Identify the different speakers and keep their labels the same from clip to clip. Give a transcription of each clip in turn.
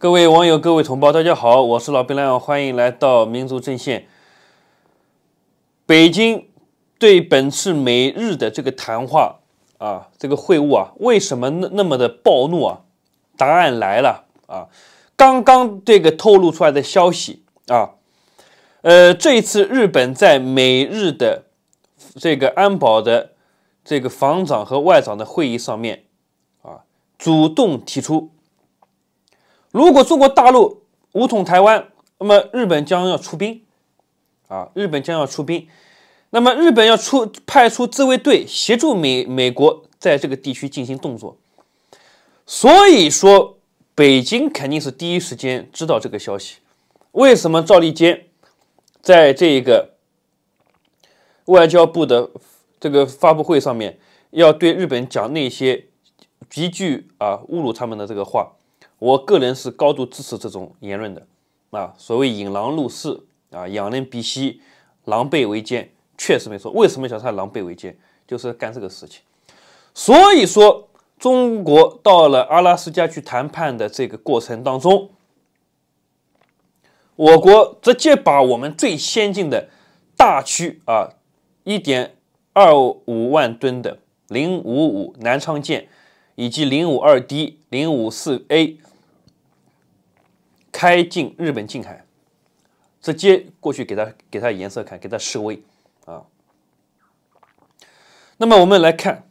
Speaker 1: 各位网友，各位同胞，大家好，我是老兵亮，欢迎来到民族阵线。北京对本次美日的这个谈话啊，这个会晤啊，为什么那那么的暴怒啊？答案来了啊！刚刚这个透露出来的消息啊，呃，这一次日本在美日的这个安保的这个防长和外长的会议上面啊，主动提出。如果中国大陆武统台湾，那么日本将要出兵，啊，日本将要出兵，那么日本要出派出自卫队协助美美国在这个地区进行动作，所以说北京肯定是第一时间知道这个消息。为什么赵立坚在这个外交部的这个发布会上面要对日本讲那些极具啊侮辱他们的这个话？我个人是高度支持这种言论的，啊，所谓引狼入室啊，养人鼻息，狼狈为奸，确实没错。为什么叫他狼狈为奸？就是干这个事情。所以说，中国到了阿拉斯加去谈判的这个过程当中，我国直接把我们最先进的大驱啊，一点二五万吨的零五五南昌舰，以及零五二 D、零五四 A。开进日本近海，直接过去给他给他颜色看，给他示威啊！那么我们来看，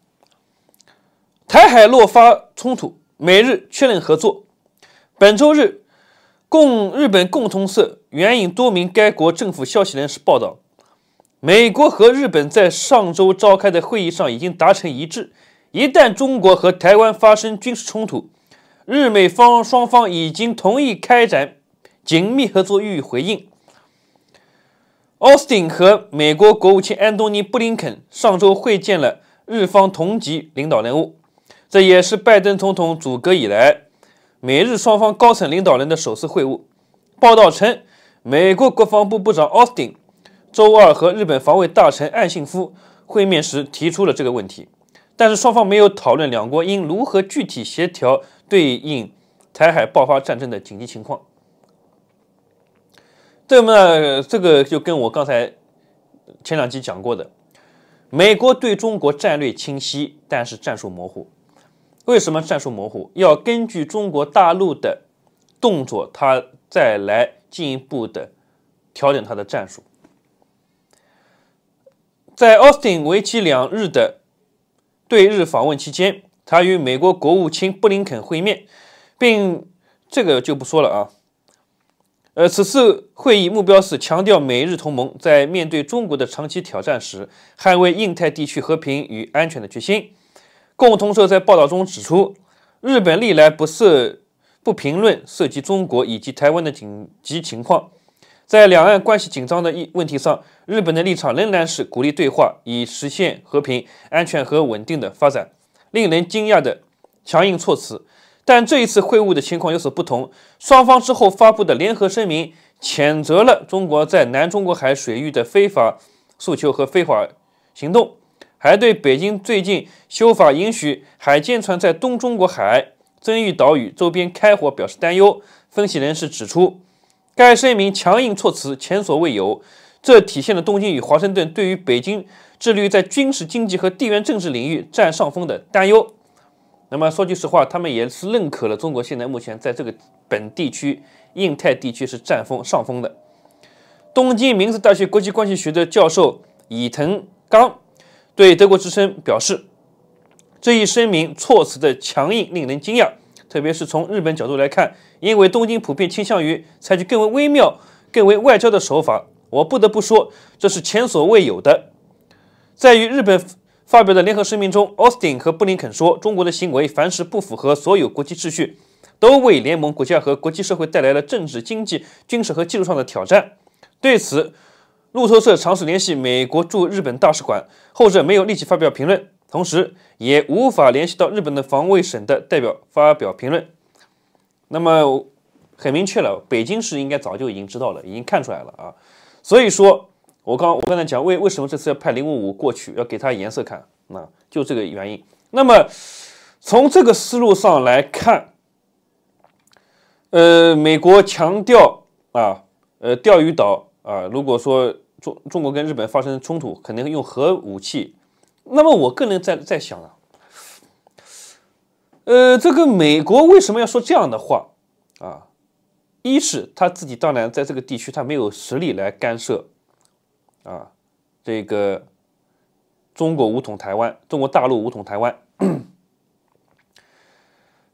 Speaker 1: 台海落发冲突，美日确认合作。本周日，共日本共同社援引多名该国政府消息人士报道，美国和日本在上周召开的会议上已经达成一致：一旦中国和台湾发生军事冲突。日美方双方已经同意开展紧密合作予以回应。奥斯汀和美国国务卿安东尼·布林肯上周会见了日方同级领导人物，这也是拜登总统组阁以来美日双方高层领导人的首次会晤。报道称，美国国防部部长奥斯汀周二和日本防卫大臣岸信夫会面时提出了这个问题，但是双方没有讨论两国应如何具体协调。对应台海爆发战争的紧急情况，这么这个就跟我刚才前两集讲过的，美国对中国战略清晰，但是战术模糊。为什么战术模糊？要根据中国大陆的动作，他再来进一步的调整他的战术。在 Austin 为期两日的对日访问期间。他与美国国务卿布林肯会面，并这个就不说了啊。呃，此次会议目标是强调美日同盟在面对中国的长期挑战时，捍卫印太地区和平与安全的决心。共同社在报道中指出，日本历来不涉不评论涉及中国以及台湾的紧急情况，在两岸关系紧张的一问题上，日本的立场仍然是鼓励对话，以实现和平、安全和稳定的发展。令人惊讶的强硬措辞，但这一次会晤的情况有所不同。双方之后发布的联合声明谴责了中国在南中国海水域的非法诉求和非法行动，还对北京最近修法允许海舰船在东中国海争议岛屿周边开火表示担忧。分析人士指出，该声明强硬措辞前所未有，这体现了东京与华盛顿对于北京。致力于在军事、经济和地缘政治领域占上风的担忧。那么说句实话，他们也是认可了中国现在目前在这个本地区、印太地区是占风上风的。东京明治大学国际关系学的教授伊藤刚对德国之声表示：“这一声明措辞的强硬令人惊讶，特别是从日本角度来看，因为东京普遍倾向于采取更为微妙、更为外交的手法。我不得不说，这是前所未有的。”在与日本发表的联合声明中，奥斯汀和布林肯说：“中国的行为，凡是不符合所有国际秩序，都为联盟国家和国际社会带来了政治、经济、军事和技术上的挑战。”对此，路透社尝试联系美国驻日本大使馆，后者没有立即发表评论，同时也无法联系到日本的防卫省的代表发表评论。那么很明确了，北京是应该早就已经知道了，已经看出来了啊，所以说。我刚我刚才讲为为什么这次要派零五五过去，要给他颜色看，那就这个原因。那么从这个思路上来看，呃，美国强调啊，呃，钓鱼岛啊，如果说中中国跟日本发生冲突，肯定用核武器。那么我个人在在想啊，呃，这个美国为什么要说这样的话啊？一是他自己当然在这个地区他没有实力来干涉。啊，这个中国武统台湾，中国大陆武统台湾。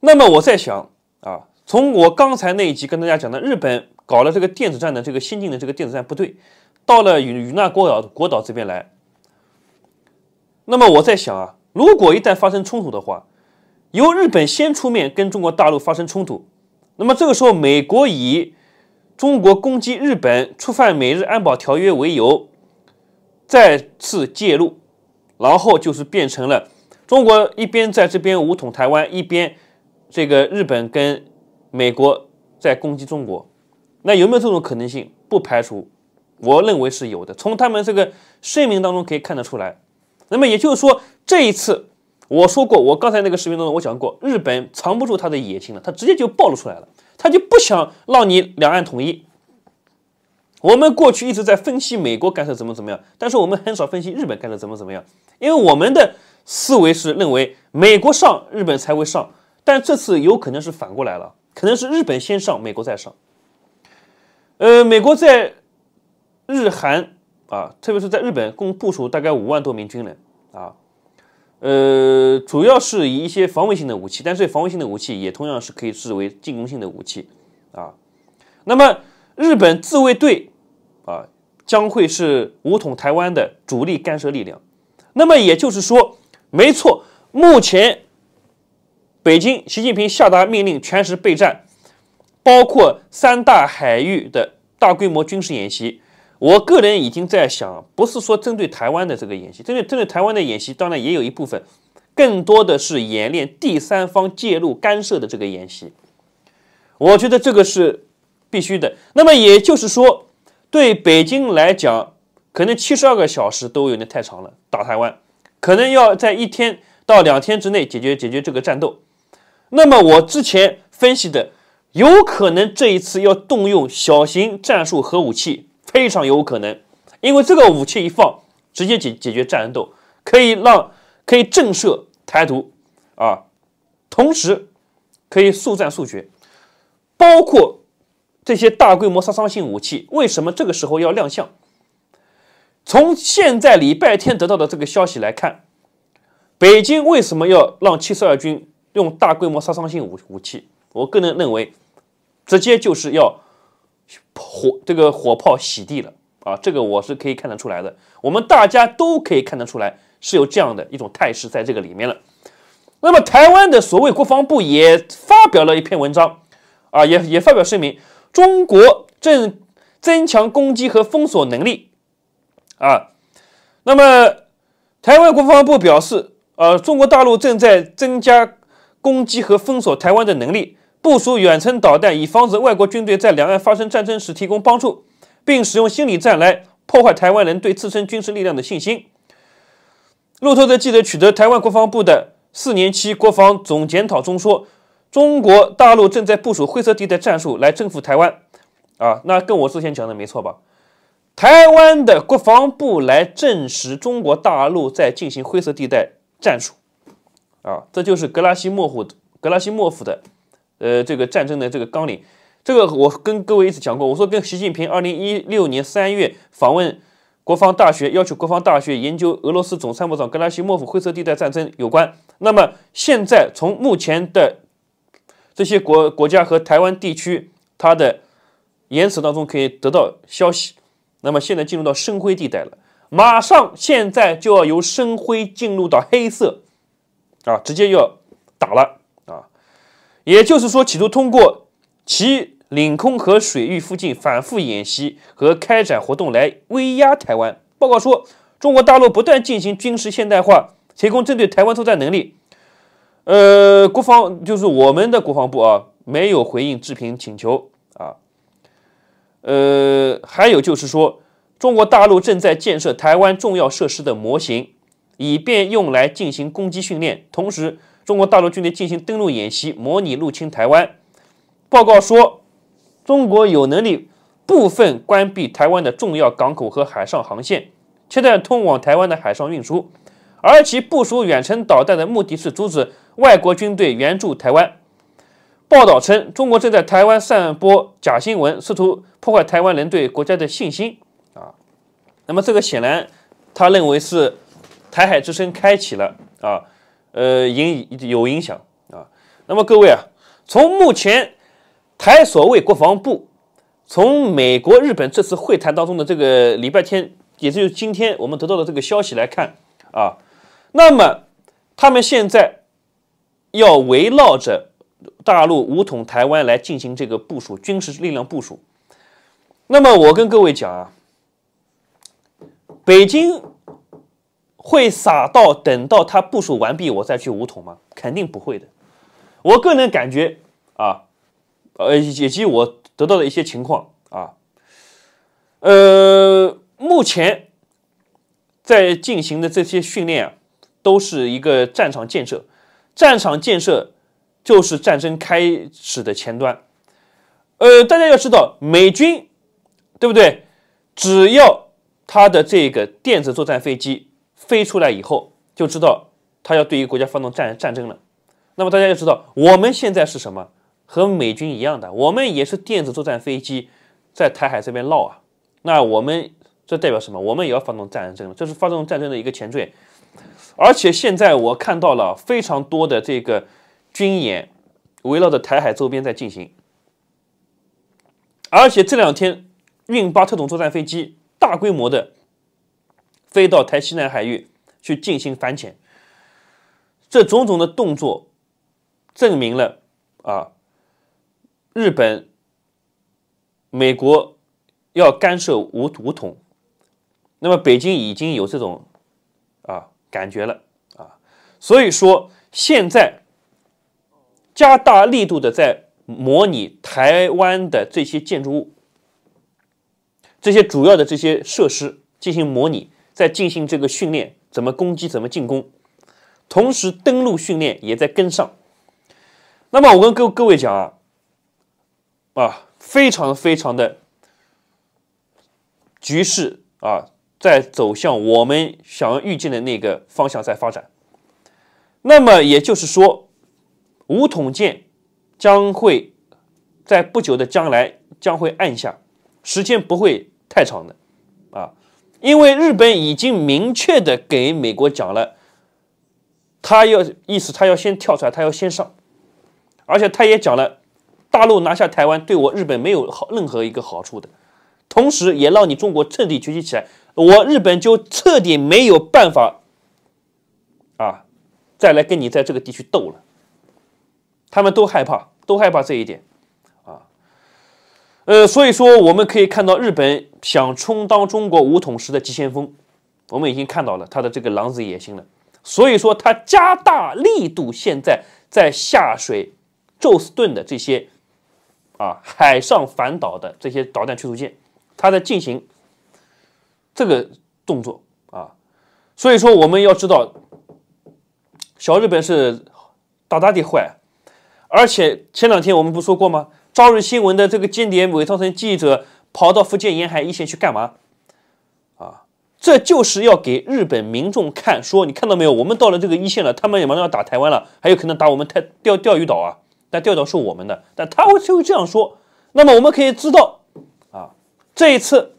Speaker 1: 那么我在想啊，从我刚才那一集跟大家讲的，日本搞了这个电子战的这个先进的这个电子战部队，到了与与那国岛国岛这边来。那么我在想啊，如果一旦发生冲突的话，由日本先出面跟中国大陆发生冲突，那么这个时候美国以中国攻击日本，触犯美日安保条约为由。再次介入，然后就是变成了中国一边在这边武统台湾，一边这个日本跟美国在攻击中国。那有没有这种可能性？不排除，我认为是有的。从他们这个声明当中可以看得出来。那么也就是说，这一次我说过，我刚才那个视频当中我讲过，日本藏不住他的野心了，他直接就暴露出来了，他就不想让你两岸统一。我们过去一直在分析美国干涉怎么怎么样，但是我们很少分析日本干涉怎么怎么样，因为我们的思维是认为美国上，日本才会上，但这次有可能是反过来了，可能是日本先上，美国再上。呃，美国在日韩啊，特别是在日本共部署大概五万多名军人啊，呃，主要是以一些防卫性的武器，但是防卫性的武器也同样是可以视为进攻性的武器啊。那么日本自卫队。啊，将会是武统台湾的主力干涉力量。那么也就是说，没错，目前北京习近平下达命令，全时备战，包括三大海域的大规模军事演习。我个人已经在想，不是说针对台湾的这个演习，针对针对台湾的演习，当然也有一部分，更多的是演练第三方介入干涉的这个演习。我觉得这个是必须的。那么也就是说。对北京来讲，可能七十二个小时都有点太长了。打台湾可能要在一天到两天之内解决解决这个战斗。那么我之前分析的，有可能这一次要动用小型战术核武器，非常有可能，因为这个武器一放，直接解解决战斗，可以让可以震慑台独啊，同时可以速战速决，包括。这些大规模杀伤性武器为什么这个时候要亮相？从现在礼拜天得到的这个消息来看，北京为什么要让七十二军用大规模杀伤性武武器？我个人认为，直接就是要火这个火炮洗地了啊！这个我是可以看得出来的，我们大家都可以看得出来，是有这样的一种态势在这个里面了。那么，台湾的所谓国防部也发表了一篇文章啊，也也发表声明。中国正增强攻击和封锁能力啊。那么，台湾国防部表示，呃，中国大陆正在增加攻击和封锁台湾的能力，部署远程导弹以防止外国军队在两岸发生战争时提供帮助，并使用心理战来破坏台湾人对自身军事力量的信心。路透的记者取得台湾国防部的四年期国防总检讨中说。中国大陆正在部署灰色地带战术来征服台湾，啊，那跟我之前讲的没错吧？台湾的国防部来证实中国大陆在进行灰色地带战术，啊，这就是格拉西莫夫格拉西莫夫的，呃，这个战争的这个纲领，这个我跟各位一直讲过，我说跟习近平二零一六年三月访问国防大学，要求国防大学研究俄罗斯总参谋长格拉西莫夫灰色地带战争有关。那么现在从目前的。这些国国家和台湾地区，它的言辞当中可以得到消息。那么现在进入到深灰地带了，马上现在就要由深灰进入到黑色，啊，直接要打了啊！也就是说，企图通过其领空和水域附近反复演习和开展活动来威压台湾。报告说，中国大陆不断进行军事现代化，提供针对台湾作战能力。呃，国防就是我们的国防部啊，没有回应置评请求啊。呃，还有就是说，中国大陆正在建设台湾重要设施的模型，以便用来进行攻击训练。同时，中国大陆军队进行登陆演习，模拟入侵台湾。报告说，中国有能力部分关闭台湾的重要港口和海上航线，切断通往台湾的海上运输，而其部署远程导弹的目的是阻止。外国军队援助台湾。报道称，中国正在台湾散播假新闻，试图破坏台湾人对国家的信心。啊，那么这个显然，他认为是台海之声开启了啊，呃，影有影响啊。那么各位啊，从目前台所谓国防部从美国、日本这次会谈当中的这个礼拜天，也就是今天我们得到的这个消息来看啊，那么他们现在。要围绕着大陆武统台湾来进行这个部署，军事力量部署。那么我跟各位讲啊，北京会傻到等到他部署完毕我再去武统吗？肯定不会的。我个人感觉啊，呃，以及我得到的一些情况啊，呃，目前在进行的这些训练啊，都是一个战场建设。战场建设就是战争开始的前端。呃，大家要知道，美军对不对？只要他的这个电子作战飞机飞出来以后，就知道他要对于国家发动战战争了。那么大家要知道，我们现在是什么？和美军一样的，我们也是电子作战飞机在台海这边绕啊。那我们这代表什么？我们也要发动战争了，这是发动战争的一个前缀。而且现在我看到了非常多的这个军演，围绕着台海周边在进行。而且这两天，运八特种作战飞机大规模的飞到台西南海域去进行反潜。这种种的动作，证明了啊，日本、美国要干涉武武统，那么北京已经有这种。感觉了啊，所以说现在加大力度的在模拟台湾的这些建筑物，这些主要的这些设施进行模拟，在进行这个训练，怎么攻击，怎么进攻，同时登陆训练也在跟上。那么我跟各各位讲啊，啊，非常非常的局势啊。在走向我们想要预见的那个方向在发展，那么也就是说，五统舰将会在不久的将来将会按下，时间不会太长的啊，因为日本已经明确的给美国讲了，他要意思他要先跳出来，他要先上，而且他也讲了，大陆拿下台湾对我日本没有好任何一个好处的，同时也让你中国彻底崛起起来。我日本就彻底没有办法，啊，再来跟你在这个地区斗了。他们都害怕，都害怕这一点，啊，呃，所以说我们可以看到，日本想充当中国武统时的急先锋，我们已经看到了他的这个狼子野心了。所以说，他加大力度，现在在下水宙斯盾的这些啊海上反导的这些导弹驱逐舰，他在进行。这个动作啊，所以说我们要知道，小日本是大大的坏，而且前两天我们不说过吗？朝日新闻的这个间谍伪装成记者跑到福建沿海一线去干嘛？啊，这就是要给日本民众看，说你看到没有？我们到了这个一线了，他们马上要打台湾了，还有可能打我们太钓钓鱼岛啊，但钓鱼岛是我们的，但他会会这样说。那么我们可以知道啊，这一次。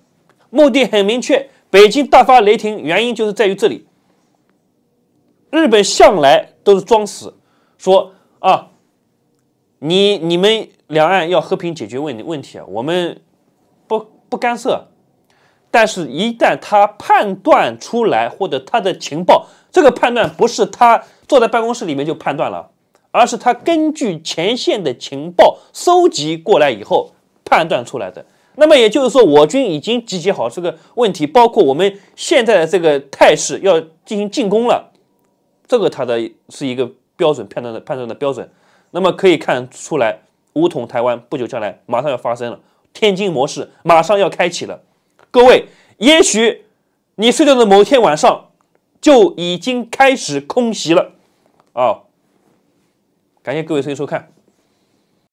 Speaker 1: 目的很明确，北京大发雷霆，原因就是在于这里。日本向来都是装死，说啊，你你们两岸要和平解决问问题，啊，我们不不干涉。但是，一旦他判断出来，或者他的情报，这个判断不是他坐在办公室里面就判断了，而是他根据前线的情报收集过来以后判断出来的。那么也就是说，我军已经集结好这个问题，包括我们现在的这个态势，要进行进攻了。这个它的是一个标准判断的判断的标准。那么可以看出来，武统台湾不久将来马上要发生了，天津模式马上要开启了。各位，也许你睡觉的某天晚上就已经开始空袭了啊！感谢各位收听收看。